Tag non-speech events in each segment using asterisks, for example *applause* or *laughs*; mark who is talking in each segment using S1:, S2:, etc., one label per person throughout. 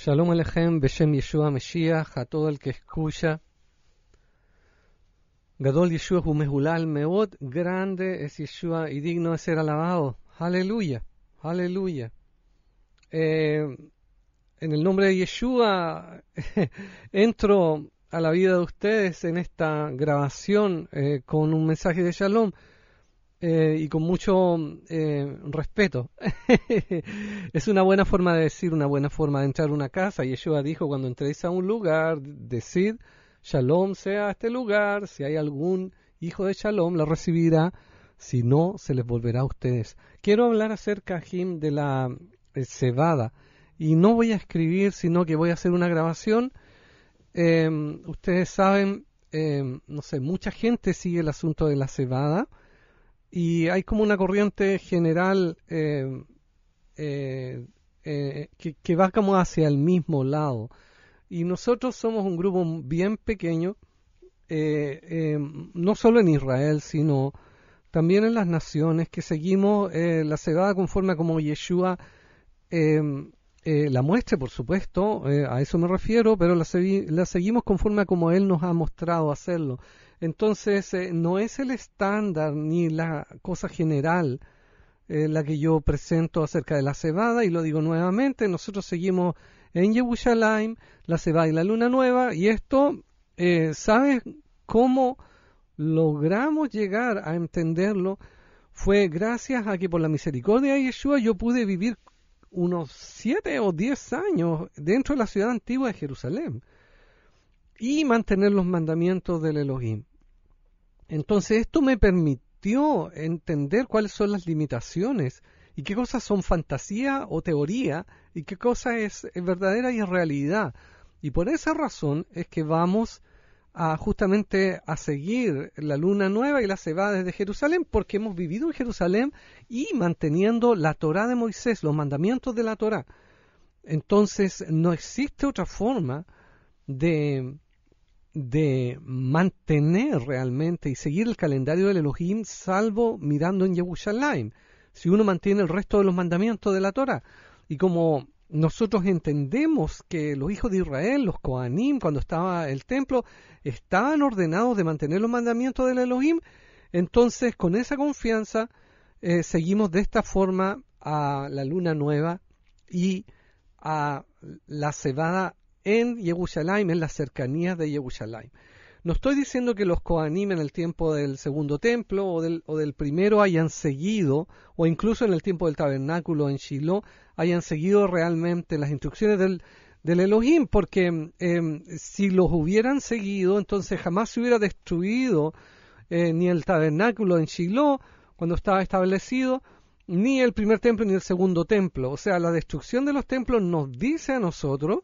S1: Shalom Alejem, Beshem Yeshua Mesías, a todo el que escucha. Gadol Yeshua Humehulal Meot, grande es Yeshua y digno de ser alabado. Aleluya, aleluya. Eh, en el nombre de Yeshua *laughs* entro a la vida de ustedes en esta grabación eh, con un mensaje de Shalom eh, y con mucho eh, respeto. *laughs* es una buena forma de decir, una buena forma de entrar a una casa. Y Yeshua dijo, cuando entréis a un lugar, decid, Shalom sea este lugar, si hay algún hijo de Shalom, lo recibirá, si no, se les volverá a ustedes. Quiero hablar acerca, Jim, de la eh, cebada. Y no voy a escribir, sino que voy a hacer una grabación. ustedes saben, no sé, mucha gente sigue el asunto de la cebada y hay como una corriente general eh, eh, eh, que, va como hacia el mismo lado. Y nosotros somos un grupo bien pequeño, no solo en Israel, sino también en las naciones, que seguimos la cebada conforme como Yeshua la muestre, por supuesto, a eso me refiero, pero la, la seguimos conforme a como Él nos ha mostrado hacerlo. Entonces, eh, no es el estándar ni la cosa general eh, la que yo presento acerca de la cebada, y lo digo nuevamente, nosotros seguimos en Yehushalayim, la cebada y la luna nueva, y esto, eh, ¿sabes cómo logramos llegar a entenderlo? Fue gracias a que por la misericordia de Yeshua yo pude vivir unos siete o diez años dentro de la ciudad antigua de Jerusalén y mantener los mandamientos del Elohim. Entonces esto me permitió entender cuáles son las limitaciones y qué cosas son fantasía o teoría y qué cosa es verdadera y realidad. Y por esa razón es que vamos a justamente a seguir la luna nueva y la cebada desde Jerusalén, porque hemos vivido en Jerusalén y manteniendo la Torá de Moisés, los mandamientos de la Torá. Entonces no existe otra forma de, de mantener realmente y seguir el calendario del Elohim, salvo mirando en Yerushalayim. Si uno mantiene el resto de los mandamientos de la Torah. Y como nosotros entendemos que los hijos de Israel, los Koanim, cuando estaba el templo, estaban ordenados de mantener los mandamientos del Elohim, entonces con esa confianza eh, seguimos de esta forma a la luna nueva y a la cebada en Jerusalén, en las cercanías de Jerusalén. No estoy diciendo que los Kohanim en el tiempo del segundo templo o del, o del, primero hayan seguido, o incluso en el tiempo del tabernáculo en Shiloh, hayan seguido realmente las instrucciones del, del Elohim, porque em, si los hubieran seguido, entonces jamás se hubiera destruido eh, ni el tabernáculo en Shiloh, cuando estaba establecido, ni el primer templo ni el segundo templo. O sea, la destrucción de los templos nos dice a nosotros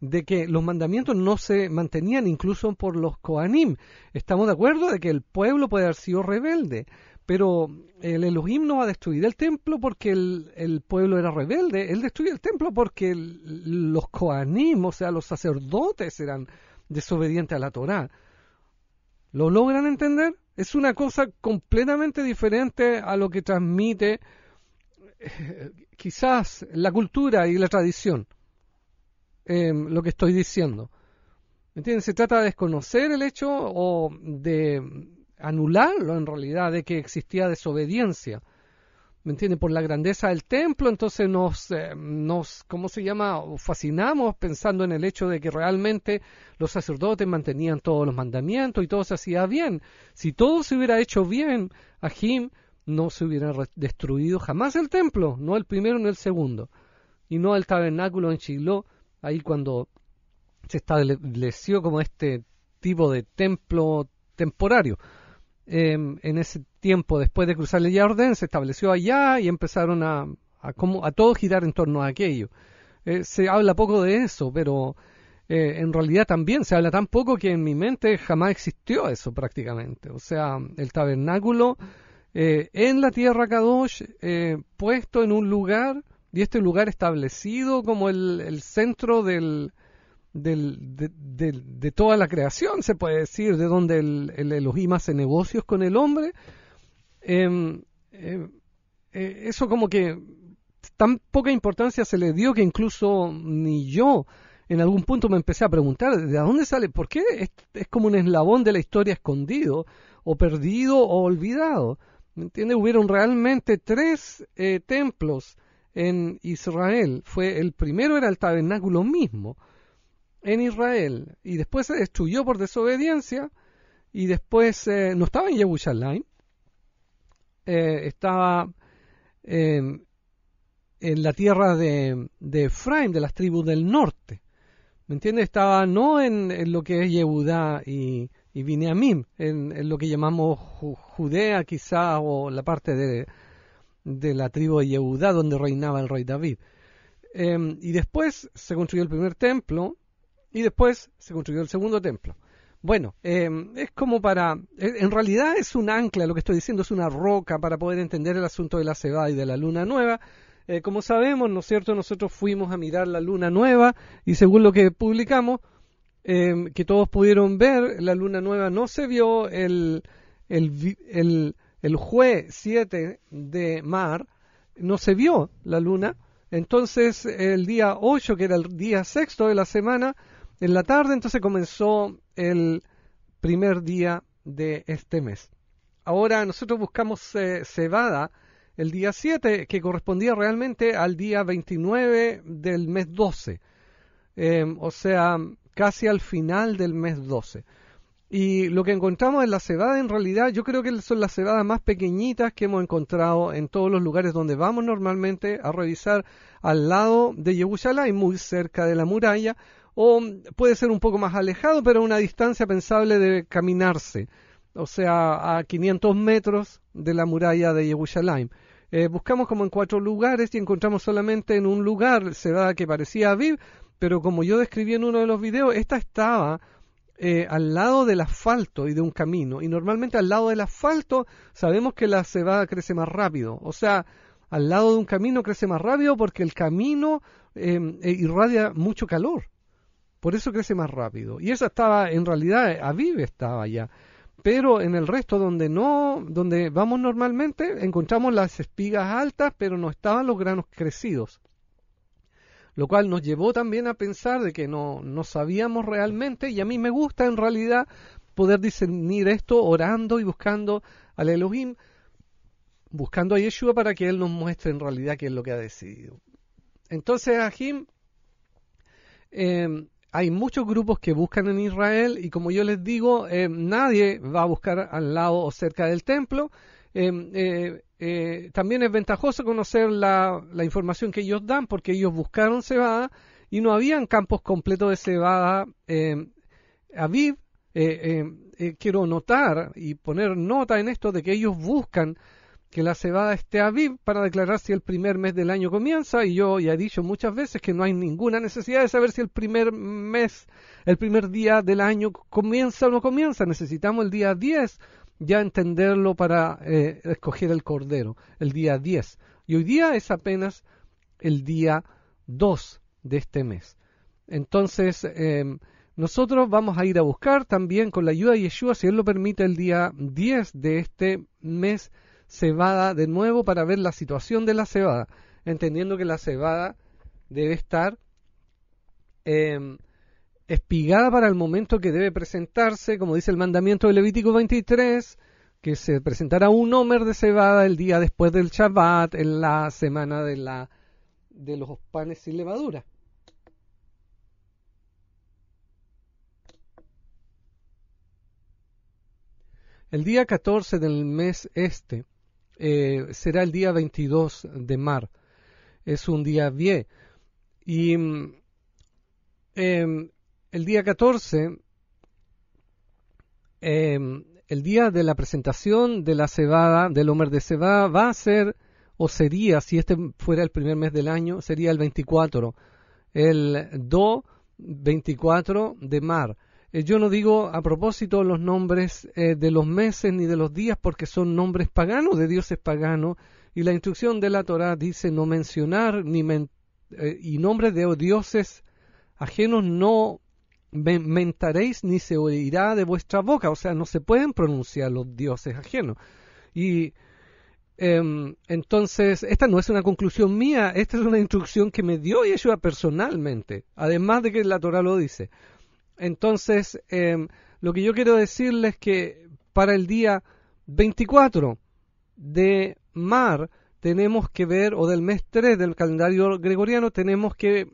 S1: de que los mandamientos no se mantenían incluso por los Koanim. Estamos de acuerdo de que el pueblo puede haber sido rebelde, pero el Elohim no va a destruir el templo porque el, pueblo era rebelde, él destruye el templo porque los Koanim, o sea, los sacerdotes eran desobedientes a la Torá. ¿Lo logran entender? Es una cosa completamente diferente a lo que transmite eh, quizás la cultura y la tradición. Em, lo que estoy diciendo. ¿Me entienden? Se trata de desconocer el hecho o de anularlo en realidad, de que existía desobediencia. ¿Me entienden? Por la grandeza del templo, entonces nos, eh, nos, ¿cómo se llama? Fascinamos pensando en el hecho de que realmente los sacerdotes mantenían todos los mandamientos y todo se hacía bien. Si todo se hubiera hecho bien, Jim no se hubiera destruido jamás el templo, no el primero ni el segundo, y no el tabernáculo en Shiloh ahí cuando se estableció como este tipo de templo temporario. Em, en ese tiempo, después de cruzar el Jordán, se estableció allá y empezaron a, como, a todo girar en torno a aquello. Eh, se habla poco de eso, pero eh, en realidad también se habla tan poco que en mi mente jamás existió eso prácticamente. O sea, el tabernáculo eh, en la tierra Kadosh, puesto en un lugar y este lugar establecido como el, centro del, de, toda la creación, se puede decir, de donde el, el Elohim hace negocios con el hombre. Em, em, eh, eso como que tan poca importancia se le dio que incluso ni yo en algún punto me empecé a preguntar, ¿de dónde sale? ¿Por qué es, es como un eslabón de la historia escondido o perdido o olvidado? ¿Me entiendes? Hubieron realmente tres eh, templos en Israel. Fue el primero era el tabernáculo mismo en Israel y después se destruyó por desobediencia y después eh, no estaba en Jerusalén, eh, estaba en la tierra de, de, de las tribus del norte. ¿Me entiendes? Estaba no en, lo que es Yehudá y, y Bineamim, en, en, lo que llamamos Judea quizá o la parte de, de la tribu de Yehudá donde reinaba el rey David. Em, y después se construyó el primer templo y después se construyó el segundo templo. Bueno, em, es como para, en realidad es un ancla, lo que estoy diciendo es una roca para poder entender el asunto de la cebada y de la luna nueva. Eh, como sabemos, ¿no es cierto? Nosotros fuimos a mirar la luna nueva y según lo que publicamos, em, que todos pudieron ver, la luna nueva no se vio, el, el jueves 7 de Mar, no se vio la luna. Entonces, el día 8, que era el día sexto de la semana, en la tarde, entonces comenzó el primer día de este mes. Ahora nosotros buscamos eh, cebada el día 7, que correspondía realmente al día 29 del mes 12. Em, o sea, casi al final del mes 12. Y lo que encontramos en la cebada, en realidad, yo creo que son las cebadas más pequeñitas que hemos encontrado en todos los lugares donde vamos normalmente a revisar al lado de y muy cerca de la muralla, o puede ser un poco más alejado, pero a una distancia pensable de caminarse, o sea, a 500 metros de la muralla de Yehushalayim. Eh, buscamos como en cuatro lugares y encontramos solamente en un lugar cebada que parecía vivir, pero como yo describí en uno de los videos, esta estaba eh, al lado del asfalto y de un camino. Y normalmente al lado del asfalto sabemos que la cebada crece más rápido. O sea, al lado de un camino crece más rápido porque el camino em, eh, irradia mucho calor. Por eso crece más rápido. Y esa estaba, en realidad, a vive estaba ya. Pero en el resto, donde no, donde vamos normalmente, encontramos las espigas altas, pero no estaban los granos crecidos lo cual nos llevó también a pensar de que no, sabíamos realmente y a mí me gusta en realidad poder discernir esto orando y buscando al Elohim, buscando a Yeshua para que Él nos muestre en realidad qué es lo que ha decidido. Entonces, Ahim, eh, hay muchos grupos que buscan en Israel y como yo les digo, em, nadie va a buscar al lado o cerca del templo, Em, eh, eh, también es ventajoso conocer la, información que ellos dan porque ellos buscaron cebada y no habían campos completos de cebada. Em, Aviv, eh, em, quiero notar y poner nota en esto de que ellos buscan que la cebada esté a viv para declarar si el primer mes del año comienza y yo ya he dicho muchas veces que no hay ninguna necesidad de saber si el primer mes, el primer día del año comienza o no comienza, necesitamos el día 10 ya entenderlo para eh, escoger el cordero, el día 10. Y hoy día es apenas el día 2 de este mes. Entonces, em, nosotros vamos a ir a buscar también con la ayuda de Yeshua, si Él lo permite, el día 10 de este mes cebada de nuevo para ver la situación de la cebada, entendiendo que la cebada debe estar em, espigada para el momento que debe presentarse, como dice el mandamiento de Levítico 23, que se presentará un homer de cebada el día después del Shabbat, en la semana de, la, de los panes sin levadura. El día 14 del mes este eh, será el día 22 de mar. Es un día bien. Y mm, em, el día 14, em, el día de la presentación de la cebada, del Homer de cebada, va a ser, o sería, si este fuera el primer mes del año, sería el 24, el Do 24 de Mar. Eh, yo no digo a propósito los nombres eh, de los meses ni de los días porque son nombres paganos de dioses paganos y la instrucción de la Torá dice no mencionar ni eh, y nombres de oh, dioses ajenos no mentaréis ni se oirá de vuestra boca, o sea, no se pueden pronunciar los dioses ajenos. Y em, entonces, esta no es una conclusión mía, esta es una instrucción que me dio Yeshua personalmente, además de que la Torah lo dice. Entonces, em, lo que yo quiero decirles que para el día 24 de Mar tenemos que ver, o del mes 3 del calendario gregoriano, tenemos que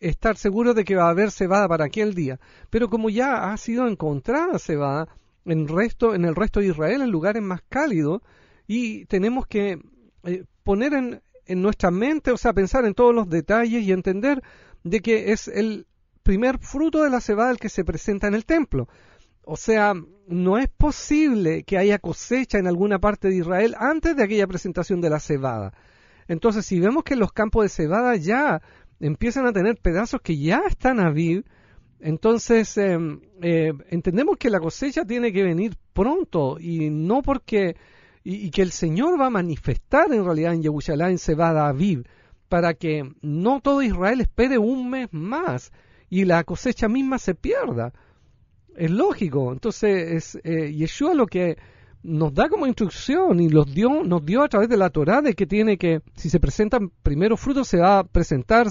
S1: estar seguro de que va a haber cebada para aquel día. Pero como ya ha sido encontrada cebada en, resto, en el resto de Israel, en lugares más cálidos, y tenemos que eh, poner en, nuestra mente, o sea, pensar en todos los detalles y entender de que es el primer fruto de la cebada el que se presenta en el templo. O sea, no es posible que haya cosecha en alguna parte de Israel antes de aquella presentación de la cebada. Entonces, si vemos que los campos de cebada ya empiezan a tener pedazos que ya están a vivir, Entonces, eh, eh, entendemos que la cosecha tiene que venir pronto y no porque, y, que el Señor va a manifestar en realidad en Yehushalá, en Cebada, Aviv, para que no todo Israel espere un mes más y la cosecha misma se pierda. Es lógico. Entonces, es, eh, Yeshua lo que nos da como instrucción y los dio, nos dio a través de la Torá de que tiene que, si se presentan primero frutos, se va a presentar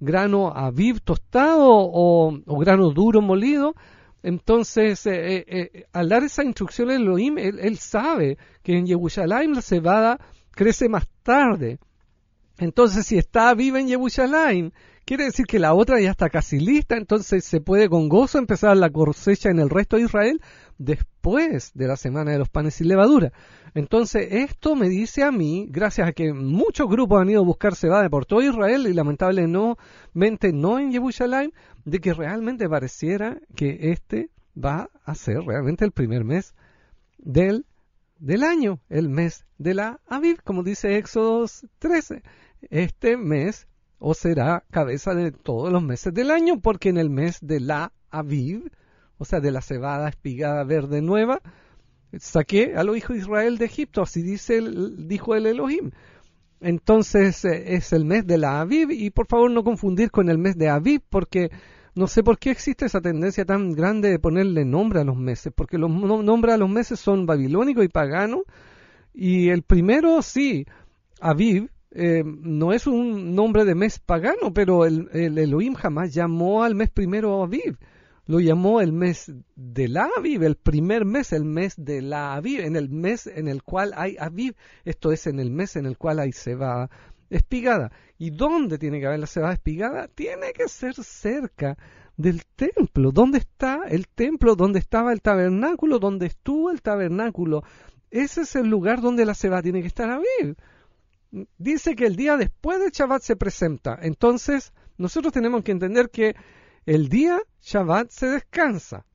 S1: grano aviv tostado o, grano duro molido. Entonces, eh, eh, eh, al dar esa instrucción a Elohim, él, él, sabe que en Yehushalayim la cebada crece más tarde. Entonces, si está viva en Yehushalayim, Quiere decir que la otra ya está casi lista, entonces se puede con gozo empezar la cosecha en el resto de Israel después de la semana de los panes sin levadura. Entonces esto me dice a mí, gracias a que muchos grupos han ido a buscar cebada por todo Israel y lamentablemente no en Yerushalayim, de que realmente pareciera que este va a ser realmente el primer mes del, del año, el mes de la Aviv, como dice Éxodos 13. Este mes o será cabeza de todos los meses del año, porque en el mes de la Aviv, o sea, de la cebada espigada verde nueva, saqué a los hijos de Israel de Egipto, así dice el, dijo el Elohim. Entonces eh, es el mes de la Aviv y por favor no confundir con el mes de Aviv porque no sé por qué existe esa tendencia tan grande de ponerle nombre a los meses, porque los nombres a los meses son babilónico y pagano y el primero sí, Aviv, eh, no es un nombre de mes pagano, pero el, el, Elohim jamás llamó al mes primero Aviv. Lo llamó el mes de la Aviv, el primer mes, el mes de la Aviv, en el mes en el cual hay Aviv, esto es en el mes en el cual hay cebada espigada. ¿Y dónde tiene que haber la cebada espigada? Tiene que ser cerca del templo. ¿Dónde está el templo? ¿Dónde estaba el tabernáculo? ¿Dónde estuvo el tabernáculo? Ese es el lugar donde la cebada tiene que estar Aviv dice que el día después del Shabbat se presenta. Entonces, nosotros tenemos que entender que el día Shabbat se descansa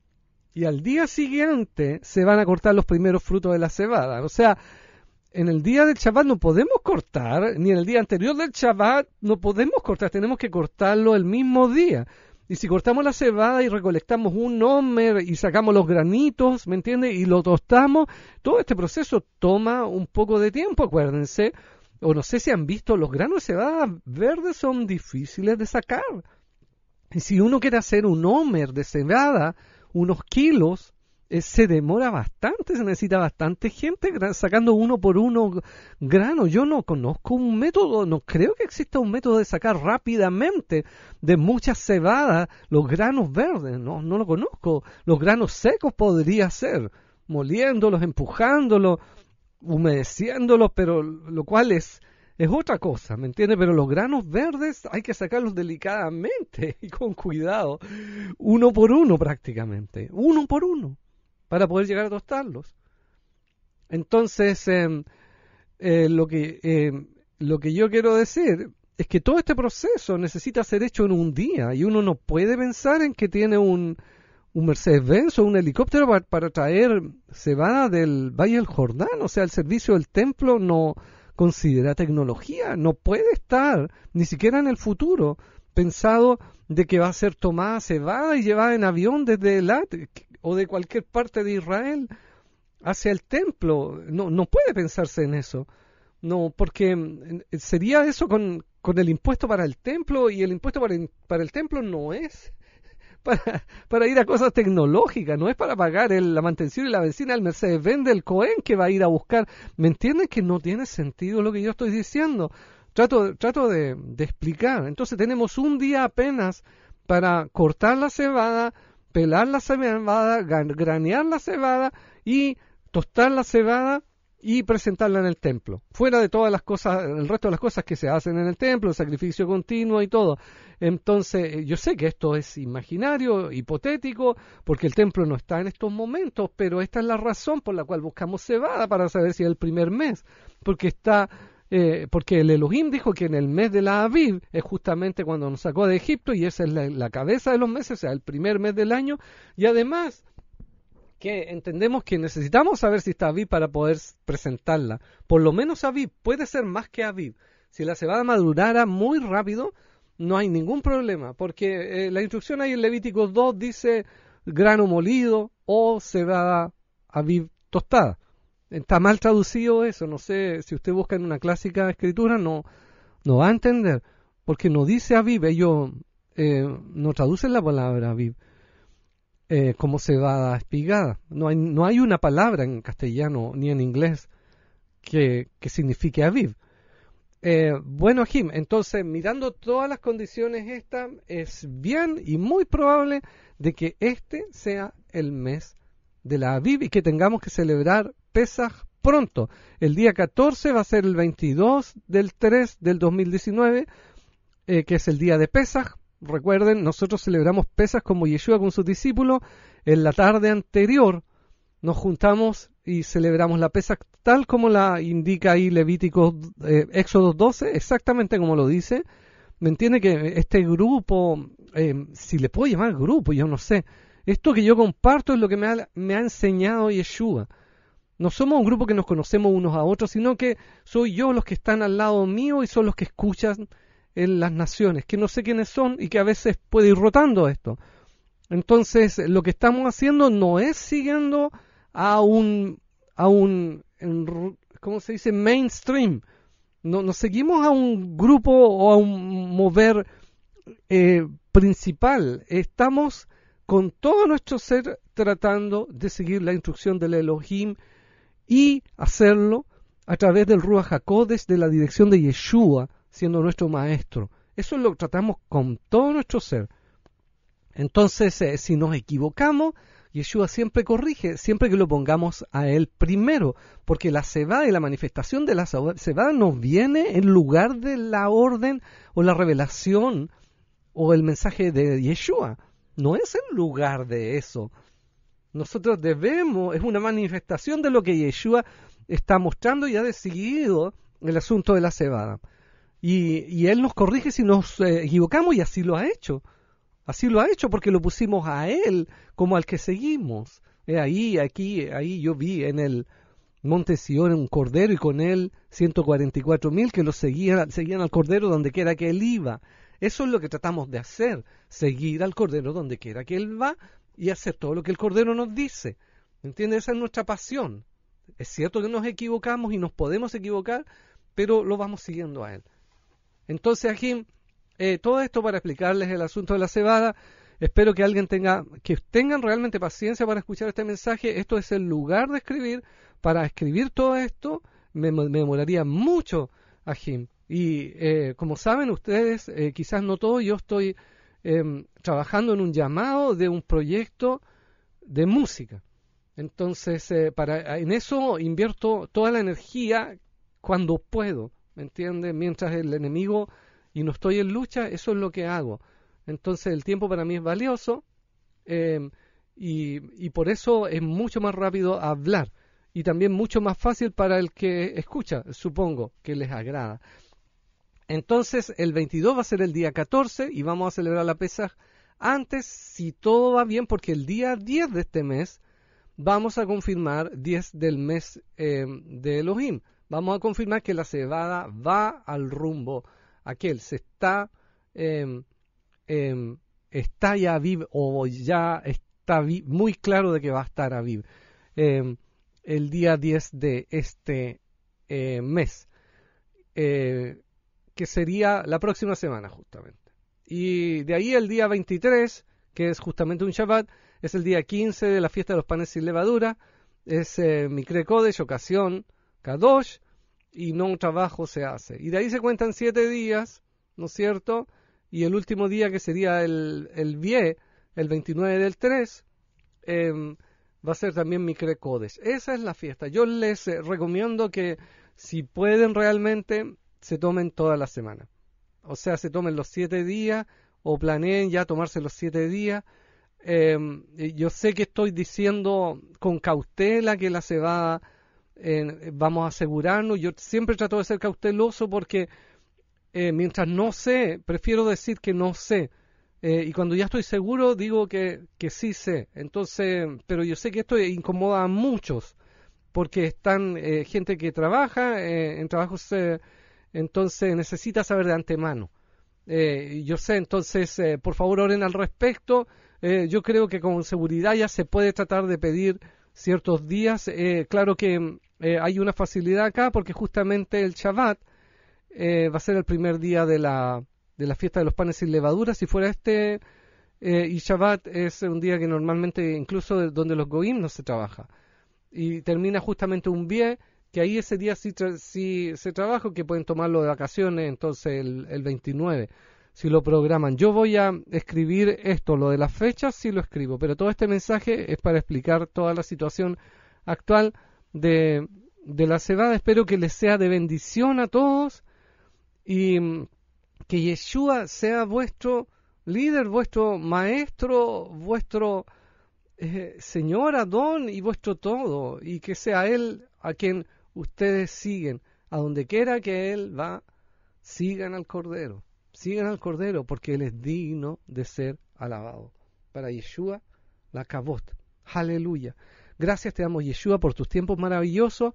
S1: y al día siguiente se van a cortar los primeros frutos de la cebada. O sea, en el día del Shabbat no podemos cortar, ni en el día anterior del Shabbat no podemos cortar, tenemos que cortarlo el mismo día. Y si cortamos la cebada y recolectamos un homer y sacamos los granitos, ¿me entiendes? Y lo tostamos, todo este proceso toma un poco de tiempo, acuérdense o no sé si han visto, los granos de cebada verdes son difíciles de sacar. Y si uno quiere hacer un homer de cebada, unos kilos, eh, se demora bastante, se necesita bastante gente sacando uno por uno grano. Yo no conozco un método, no creo que exista un método de sacar rápidamente de muchas cebadas los granos verdes, no, no lo conozco. Los granos secos podría ser, moliéndolos, empujándolos, humedeciéndolos, pero lo cual es, es otra cosa, ¿me entiendes? Pero los granos verdes hay que sacarlos delicadamente *laughs* y con cuidado, uno por uno prácticamente, uno por uno, para poder llegar a tostarlos. Entonces, em, eh, lo, que, em, lo que yo quiero decir es que todo este proceso necesita ser hecho en un día y uno no puede pensar en que tiene un, un Mercedes-Benz o un helicóptero para, traer cebada del Valle del Jordán. O sea, el servicio del templo no considera tecnología, no puede estar ni siquiera en el futuro pensado de que va a ser tomada cebada y llevada en avión desde Elat o de cualquier parte de Israel hacia el templo. No, no puede pensarse en eso. No, porque mm, sería eso con, con el impuesto para el templo y el impuesto para el, para el templo no es para, ir a cosas tecnológicas, no es para pagar el, la mantención y la benzina del Mercedes Vende el Cohen que va a ir a buscar. ¿Me entiendes que no tiene sentido lo que yo estoy diciendo? Trato, trato de explicar. Entonces tenemos un día apenas para cortar la cebada, pelar la cebada, granear la cebada y tostar la cebada y presentarla en el templo. Fuera de todas las cosas, el resto de las cosas que se hacen en el templo, el sacrificio continuo y todo. Entonces, eh, yo sé que esto es imaginario, hipotético, porque el templo no está en estos momentos, pero esta es la razón por la cual buscamos cebada para saber si es el primer mes, porque está eh, porque el Elohim dijo que en el mes de la Aviv es justamente cuando nos sacó de Egipto y esa es la, la cabeza de los meses, o sea, el primer mes del año, y además que entendemos que necesitamos saber si está Aviv para poder presentarla. Por lo menos Aviv, puede ser más que Aviv. Si la cebada madurara muy rápido, no hay ningún problema, porque eh, la instrucción ahí en Levítico 2 dice grano molido o cebada Aviv tostada. Está mal traducido eso, no sé, si usted busca en una clásica escritura no, no va a entender, porque no dice Aviv, ellos eh, no traducen la palabra Aviv eh, se va espigada. No hay, no hay una palabra en castellano ni en inglés que, signifique aviv. Eh, bueno, Jim, entonces mirando todas las condiciones estas, es bien y muy probable de que este sea el mes de la Aviv y que tengamos que celebrar Pesaj pronto. El día 14 va a ser el 22 del 3 del 2019, eh, que es el día de Pesaj. Recuerden, nosotros celebramos pesas como Yeshua con sus discípulos. En la tarde anterior nos juntamos y celebramos la pesa tal como la indica ahí Levítico eh, Éxodo 12, exactamente como lo dice. ¿Me entiende que este grupo, eh, si le puedo llamar grupo, yo no sé, esto que yo comparto es lo que me ha, me ha enseñado Yeshua. No somos un grupo que nos conocemos unos a otros, sino que soy yo los que están al lado mío y son los que escuchan en las naciones, que no sé quiénes son y que a veces puede ir rotando esto. Entonces, lo que estamos haciendo no es siguiendo a un, a un ¿cómo se dice? Mainstream. No, no seguimos a un grupo o a un mover eh, principal. Estamos con todo nuestro ser tratando de seguir la instrucción del Elohim y hacerlo a través del Ruach HaKodesh, de la dirección de Yeshua, siendo nuestro maestro. Eso lo tratamos con todo nuestro ser. Entonces, eh, si nos equivocamos, Yeshua siempre corrige, siempre que lo pongamos a Él primero, porque la cebada y la manifestación de la cebada nos viene en lugar de la orden o la revelación o el mensaje de Yeshua. No es en lugar de eso. Nosotros debemos, es una manifestación de lo que Yeshua está mostrando y ha decidido el asunto de la cebada. Y, Él nos corrige si nos eh, equivocamos y así lo ha hecho. Así lo ha hecho porque lo pusimos a Él como al que seguimos. Eh, ahí, aquí, ahí yo vi en el monte Sion un cordero y con él 144 mil que lo seguían, seguían al cordero donde quiera que él iba. Eso es lo que tratamos de hacer, seguir al cordero donde quiera que él va y hacer todo lo que el cordero nos dice. ¿Entiendes? Esa es nuestra pasión. Es cierto que nos equivocamos y nos podemos equivocar, pero lo vamos siguiendo a él. Entonces, aquí, eh, todo esto para explicarles el asunto de la cebada. Espero que alguien tenga, que tengan realmente paciencia para escuchar este mensaje. Esto es el lugar de escribir. Para escribir todo esto, me, demoraría mucho a Jim. Y eh, como saben ustedes, eh, quizás no todo, yo estoy em, trabajando en un llamado de un proyecto de música. Entonces, eh, para, en eso invierto toda la energía cuando puedo. ¿me Mientras el enemigo y no estoy en lucha, eso es lo que hago. Entonces el tiempo para mí es valioso em, y, por eso es mucho más rápido hablar y también mucho más fácil para el que escucha, supongo que les agrada. Entonces el 22 va a ser el día 14 y vamos a celebrar la pesa antes, si todo va bien, porque el día 10 de este mes vamos a confirmar 10 del mes em, de Elohim vamos a confirmar que la cebada va al rumbo aquel, se está, em, em, está ya viv, o ya está muy claro de que va a estar a eh, el día 10 de este eh, mes, eh, que sería la próxima semana justamente. Y de ahí el día 23, que es justamente un Shabbat, es el día 15 de la fiesta de los panes sin levadura, es eh, mi Kodesh, ocasión dos y no un trabajo se hace. Y de ahí se cuentan siete días, ¿no es cierto? Y el último día, que sería el, el Vie, el 29 del 3, em, va a ser también mi Esa es la fiesta. Yo les eh, recomiendo que, si pueden realmente, se tomen toda la semana. O sea, se tomen los siete días o planeen ya tomarse los siete días. Em, yo sé que estoy diciendo con cautela que la cebada vamos a asegurarnos. Yo siempre trato de ser cauteloso porque eh, mientras no sé, prefiero decir que no sé. Eh, y cuando ya estoy seguro, digo que, sí sé. Entonces, pero yo sé que esto incomoda a muchos, porque están eh, gente que trabaja en trabajos, entonces necesita saber de antemano. yo sé, entonces, por favor, oren al respecto. yo creo que con seguridad ya se puede tratar de pedir ciertos días. Eh, claro que mm, eh, hay una facilidad acá porque justamente el Shabbat eh, va a ser el primer día de la, de fiesta de los panes sin levadura. Si fuera este, y Shabbat es un día que normalmente incluso donde los goim no se trabaja. Y termina justamente un bie, que ahí ese día sí, se trabaja, que pueden tomarlo de vacaciones, entonces el, el 29 si lo programan. Yo voy a escribir esto, lo de las fechas si lo escribo, pero todo este mensaje es para explicar toda la situación actual de, de la cebada. Espero que les sea de bendición a todos y mm, que Yeshua sea vuestro líder, vuestro maestro, vuestro eh, señor Adón y vuestro todo, y que sea Él a quien ustedes siguen, a donde quiera que Él va, sigan al Cordero. Sigan al Cordero porque Él es digno de ser alabado. Para Yeshua, la cabot. Aleluya. Gracias te damos Yeshua por tus tiempos maravillosos.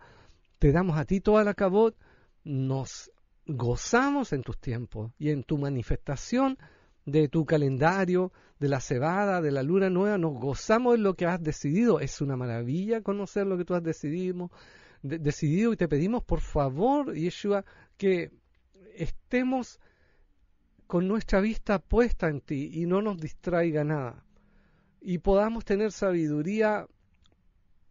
S1: Te damos a ti toda la cabot. Nos gozamos en tus tiempos y en tu manifestación de tu calendario, de la cebada, de la luna nueva, nos gozamos en lo que has decidido. Es una maravilla conocer lo que tú has decidido, decidido y te pedimos por favor, Yeshua, que estemos con nuestra vista puesta en ti y no nos distraiga nada. Y podamos tener sabiduría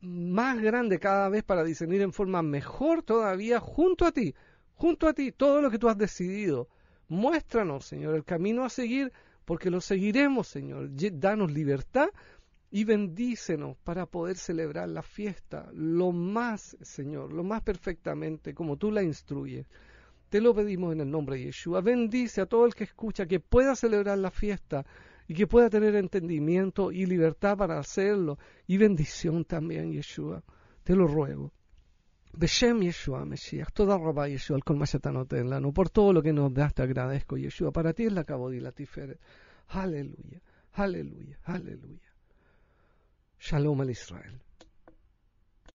S1: más grande cada vez para discernir en forma mejor todavía junto a ti, junto a ti, todo lo que tú has decidido. Muéstranos, Señor, el camino a seguir, porque lo seguiremos, Señor. Danos libertad y bendícenos para poder celebrar la fiesta lo más, Señor, lo más perfectamente, como tú la instruyes. Te lo pedimos en el nombre de Yeshua. Bendice a todo el que escucha, que pueda celebrar la fiesta y que pueda tener entendimiento y libertad para hacerlo. Y bendición también, Yeshua. Te lo ruego. Beshem Yeshua Mesías, toda roba Yeshua, la lano. por todo lo que nos das te agradezco Yeshua, para ti es la cabodilla, la Aleluya, aleluya, aleluya. Shalom al Israel.